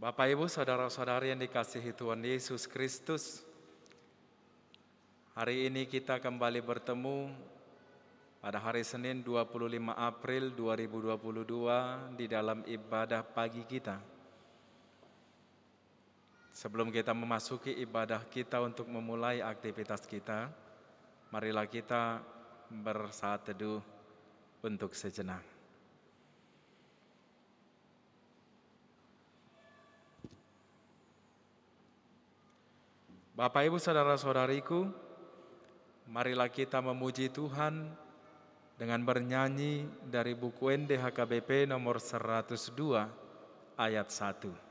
Bapak Ibu, saudara-saudari yang dikasihi Tuhan Yesus Kristus, hari ini kita kembali bertemu pada hari Senin 25 April 2022 di dalam ibadah pagi kita. Sebelum kita memasuki ibadah kita untuk memulai aktivitas kita, marilah kita bersaat teduh untuk sejenak. Bapak Ibu saudara-saudariku, marilah kita memuji Tuhan dengan bernyanyi dari buku NDHKBP nomor 102 ayat 1.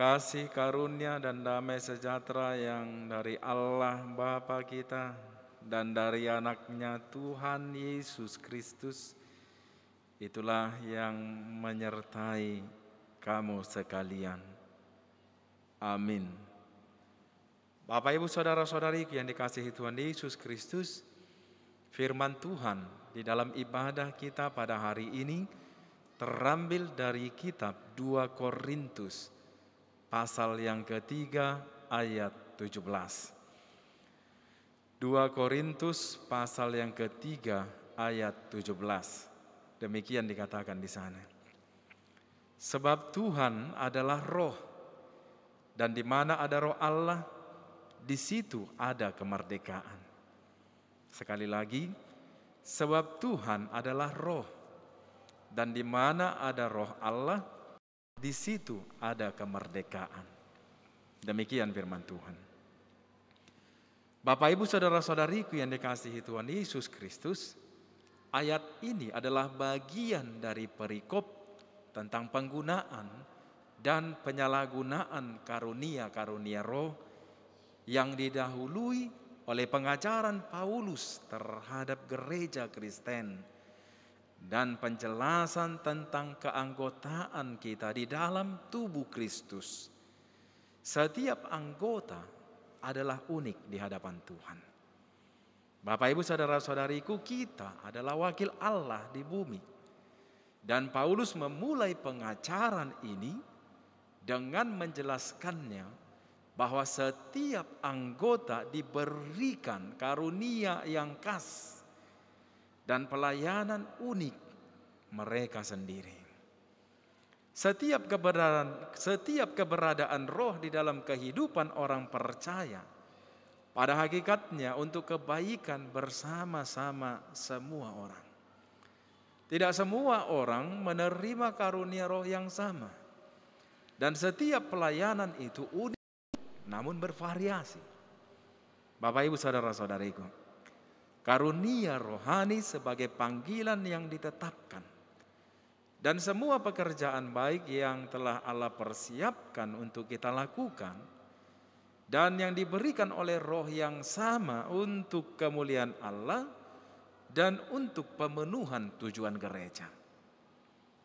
kasih karunia dan damai sejahtera yang dari Allah Bapa kita dan dari anaknya Tuhan Yesus Kristus itulah yang menyertai kamu sekalian. Amin. Bapak Ibu saudara-saudari yang dikasihi Tuhan Yesus Kristus, firman Tuhan di dalam ibadah kita pada hari ini terambil dari kitab 2 Korintus pasal yang ketiga ayat 17. 2 Korintus pasal yang ketiga ayat 17. Demikian dikatakan di sana. Sebab Tuhan adalah roh dan di mana ada roh Allah di situ ada kemerdekaan. Sekali lagi, sebab Tuhan adalah roh dan di mana ada roh Allah di situ ada kemerdekaan. Demikian firman Tuhan. Bapak Ibu saudara-saudariku yang dikasihi Tuhan Yesus Kristus, ayat ini adalah bagian dari perikop tentang penggunaan dan penyalahgunaan karunia-karunia roh yang didahului oleh pengajaran Paulus terhadap gereja Kristen dan penjelasan tentang keanggotaan kita di dalam tubuh Kristus. Setiap anggota adalah unik di hadapan Tuhan. Bapak, ibu, saudara-saudariku, kita adalah wakil Allah di bumi, dan Paulus memulai pengajaran ini dengan menjelaskannya bahwa setiap anggota diberikan karunia yang khas dan pelayanan unik mereka sendiri. Setiap keberadaan, setiap keberadaan roh di dalam kehidupan orang percaya pada hakikatnya untuk kebaikan bersama-sama semua orang. Tidak semua orang menerima karunia roh yang sama. Dan setiap pelayanan itu unik namun bervariasi. Bapak Ibu saudara-saudariku, karunia rohani sebagai panggilan yang ditetapkan. Dan semua pekerjaan baik yang telah Allah persiapkan untuk kita lakukan dan yang diberikan oleh roh yang sama untuk kemuliaan Allah dan untuk pemenuhan tujuan gereja.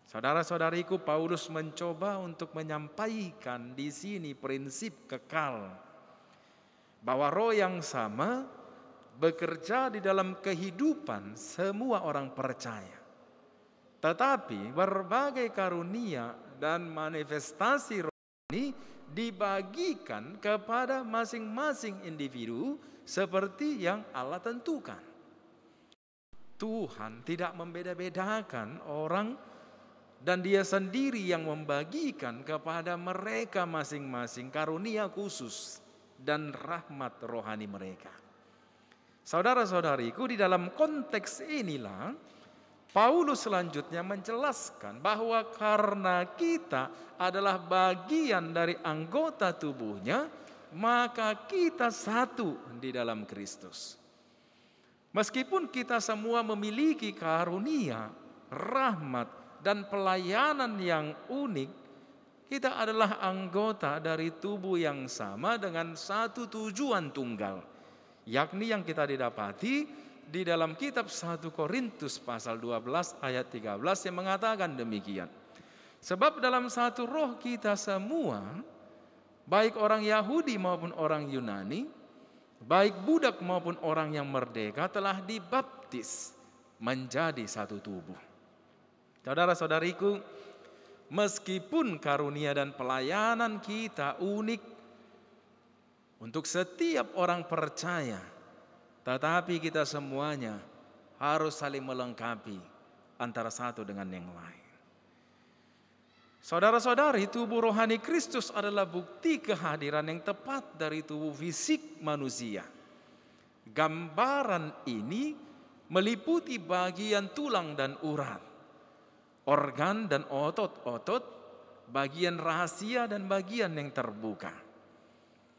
Saudara-saudariku, Paulus mencoba untuk menyampaikan di sini prinsip kekal bahwa roh yang sama bekerja di dalam kehidupan semua orang percaya. Tetapi berbagai karunia dan manifestasi rohani dibagikan kepada masing-masing individu seperti yang Allah tentukan. Tuhan tidak membeda-bedakan orang dan dia sendiri yang membagikan kepada mereka masing-masing karunia khusus dan rahmat rohani mereka. Saudara-saudariku, di dalam konteks inilah Paulus selanjutnya menjelaskan bahwa karena kita adalah bagian dari anggota tubuhnya, maka kita satu di dalam Kristus. Meskipun kita semua memiliki karunia, rahmat, dan pelayanan yang unik, kita adalah anggota dari tubuh yang sama dengan satu tujuan tunggal yakni yang kita didapati di dalam kitab 1 Korintus pasal 12 ayat 13 yang mengatakan demikian. Sebab dalam satu roh kita semua, baik orang Yahudi maupun orang Yunani, baik budak maupun orang yang merdeka telah dibaptis menjadi satu tubuh. Saudara-saudariku, meskipun karunia dan pelayanan kita unik untuk setiap orang percaya. Tetapi kita semuanya harus saling melengkapi antara satu dengan yang lain. Saudara-saudari, tubuh rohani Kristus adalah bukti kehadiran yang tepat dari tubuh fisik manusia. Gambaran ini meliputi bagian tulang dan urat, organ dan otot-otot, bagian rahasia dan bagian yang terbuka.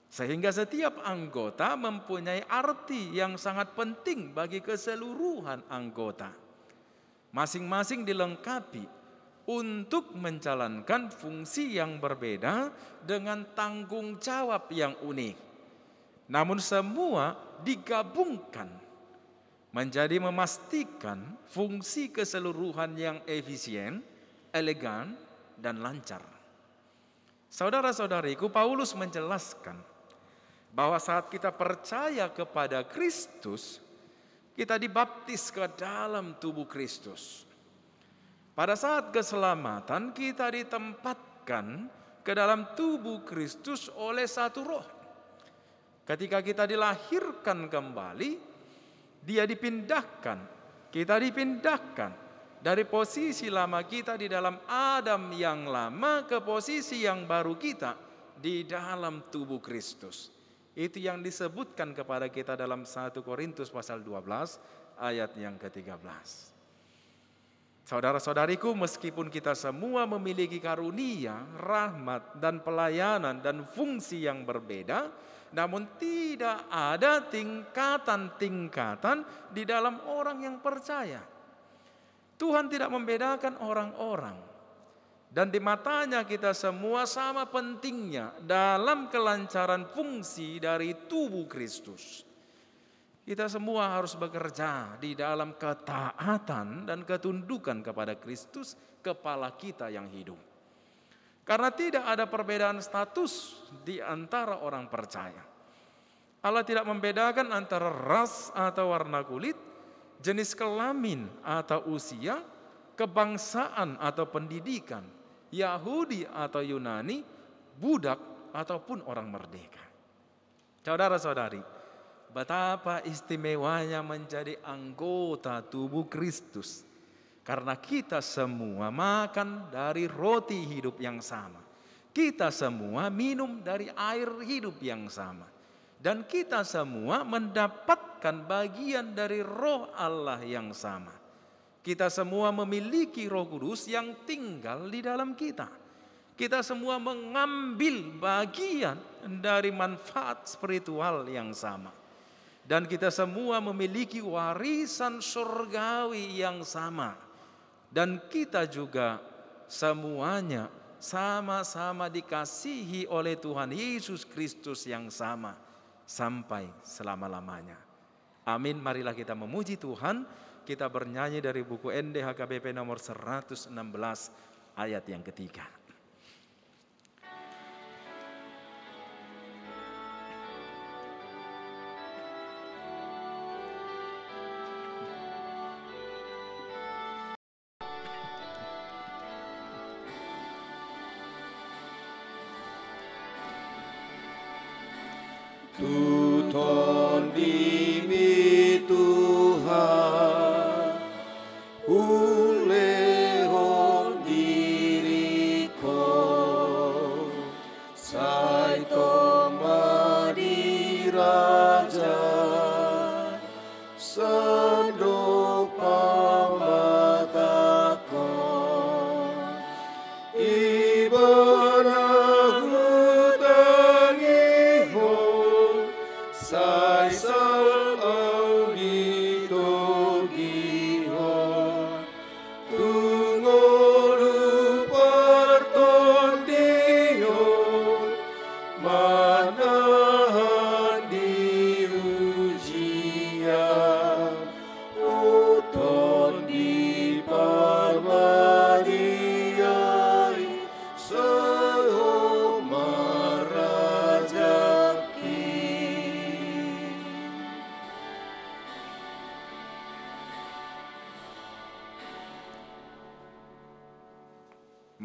Sehingga setiap anggota mempunyai arti yang sangat penting bagi keseluruhan anggota. Masing-masing dilengkapi untuk menjalankan fungsi yang berbeda dengan tanggung jawab yang unik. Namun semua digabungkan menjadi memastikan fungsi keseluruhan yang efisien, elegan, dan lancar. Saudara-saudariku, Paulus menjelaskan bahwa saat kita percaya kepada Kristus, kita dibaptis ke dalam tubuh Kristus. Pada saat keselamatan, kita ditempatkan ke dalam tubuh Kristus oleh satu roh. Ketika kita dilahirkan kembali, dia dipindahkan, kita dipindahkan dari posisi lama kita di dalam Adam yang lama ke posisi yang baru kita di dalam tubuh Kristus. Itu yang disebutkan kepada kita dalam 1 Korintus pasal 12 ayat yang ke-13. Saudara-saudariku, meskipun kita semua memiliki karunia, rahmat, dan pelayanan, dan fungsi yang berbeda, namun tidak ada tingkatan-tingkatan di dalam orang yang percaya. Tuhan tidak membedakan orang-orang, dan di matanya kita semua sama pentingnya dalam kelancaran fungsi dari tubuh Kristus. Kita semua harus bekerja di dalam ketaatan dan ketundukan kepada Kristus, kepala kita yang hidup. Karena tidak ada perbedaan status di antara orang percaya. Allah tidak membedakan antara ras atau warna kulit, jenis kelamin atau usia, kebangsaan atau pendidikan, Yahudi atau Yunani, budak ataupun orang merdeka. Saudara-saudari, betapa istimewanya menjadi anggota tubuh Kristus. Karena kita semua makan dari roti hidup yang sama. Kita semua minum dari air hidup yang sama. Dan kita semua mendapatkan bagian dari roh Allah yang sama. Kita semua memiliki Roh Kudus yang tinggal di dalam kita. Kita semua mengambil bagian dari manfaat spiritual yang sama. Dan kita semua memiliki warisan surgawi yang sama. Dan kita juga semuanya sama-sama dikasihi oleh Tuhan Yesus Kristus yang sama sampai selama-lamanya. Amin, marilah kita memuji Tuhan kita bernyanyi dari buku NDHKBP nomor 116 ayat yang ketiga.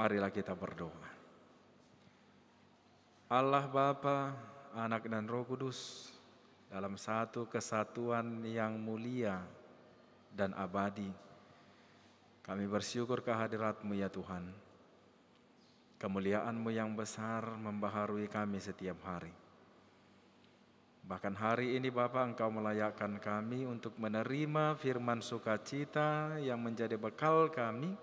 Marilah kita berdoa. Allah Bapa, Anak dan Roh Kudus, dalam satu kesatuan yang mulia dan abadi, kami bersyukur kehadiratmu ya Tuhan. Kemuliaanmu yang besar membaharui kami setiap hari. Bahkan hari ini Bapa Engkau melayakkan kami untuk menerima firman sukacita yang menjadi bekal kami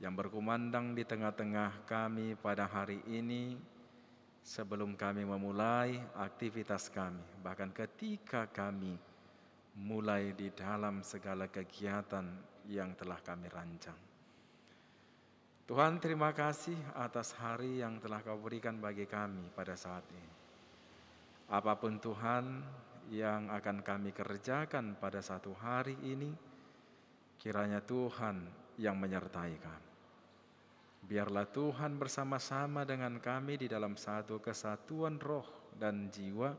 yang berkumandang di tengah-tengah kami pada hari ini sebelum kami memulai aktivitas kami, bahkan ketika kami mulai di dalam segala kegiatan yang telah kami rancang. Tuhan terima kasih atas hari yang telah kau berikan bagi kami pada saat ini. Apapun Tuhan yang akan kami kerjakan pada satu hari ini, kiranya Tuhan yang menyertai kami. Biarlah Tuhan bersama-sama dengan kami di dalam satu kesatuan roh dan jiwa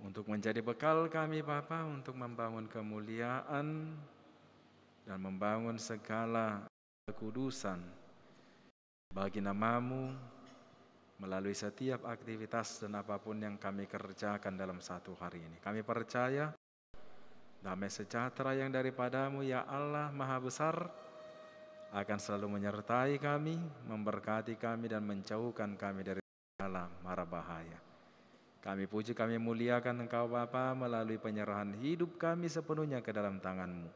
untuk menjadi bekal kami Bapa untuk membangun kemuliaan dan membangun segala kekudusan bagi namamu melalui setiap aktivitas dan apapun yang kami kerjakan dalam satu hari ini. Kami percaya damai sejahtera yang daripadamu ya Allah Maha Besar, akan selalu menyertai kami, memberkati kami dan menjauhkan kami dari segala mara bahaya. Kami puji, kami muliakan Engkau Bapa melalui penyerahan hidup kami sepenuhnya ke dalam tangan-Mu.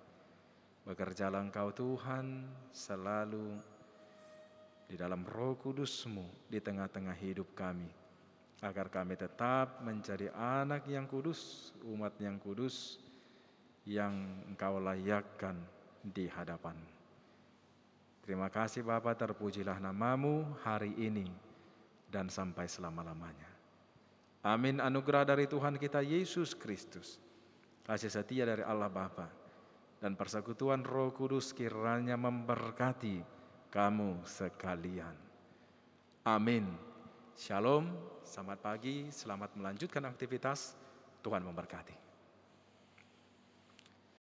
Bekerjalah Engkau Tuhan selalu di dalam roh kudus-Mu di tengah-tengah hidup kami. Agar kami tetap menjadi anak yang kudus, umat yang kudus, yang Engkau layakkan di hadapan-Mu. Terima kasih Bapak terpujilah namamu hari ini dan sampai selama-lamanya. Amin anugerah dari Tuhan kita Yesus Kristus, kasih setia dari Allah Bapa dan persekutuan Roh Kudus kiranya memberkati kamu sekalian. Amin. Shalom, selamat pagi, selamat melanjutkan aktivitas. Tuhan memberkati.